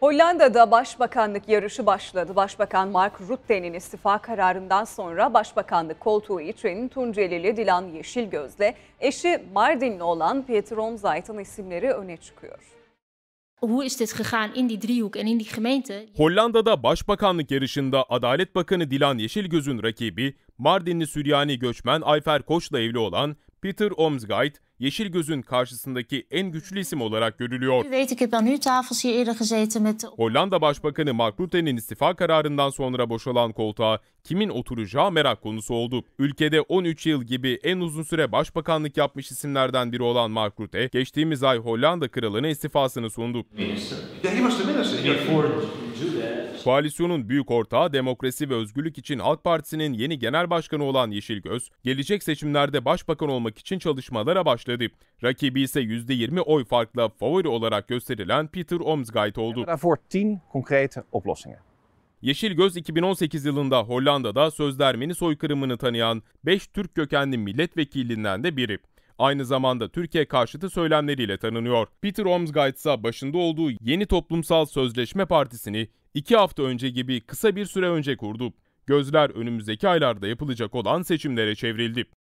Hollanda'da başbakanlık yarışı başladı. Başbakan Mark Rutte'nin istifa kararından sonra başbakanlık koltuğu için Tuncelili Dilan Yeşilgöz'le eşi Mardinli olan Peter Omzayt'ın isimleri öne çıkıyor. Hollanda'da başbakanlık yarışında Adalet Bakanı Dilan Yeşilgöz'ün rakibi Mardinli Süryani göçmen Ayfer Koç'la evli olan Peter Yeşil Gözün karşısındaki en güçlü isim olarak görülüyor. Hollanda Başbakanı Mark Rutte'nin istifa kararından sonra boşalan koltuğa kimin oturacağı merak konusu oldu. Ülkede 13 yıl gibi en uzun süre başbakanlık yapmış isimlerden biri olan Mark Rutte, geçtiğimiz ay Hollanda kralına istifasını sundu. Minister. Koalisyonun büyük ortağı Demokrasi ve Özgürlük için Halk Partisi'nin yeni genel başkanı olan Yeşilgöz, gelecek seçimlerde başbakan olmak için çalışmalara başladı. Rakibi ise %20 oy farkla favori olarak gösterilen Peter Omsgait oldu. Yeşil Göz 2018 yılında Hollanda'da sözdermeni soykırımını tanıyan 5 Türk kökenli milletvekilinden de biri aynı zamanda Türkiye karşıtı söylemleriyle tanınıyor. Peter Ormsguyt ise başında olduğu Yeni Toplumsal Sözleşme Partisi'ni iki hafta önce gibi kısa bir süre önce kurdu. Gözler önümüzdeki aylarda yapılacak olan seçimlere çevrildi.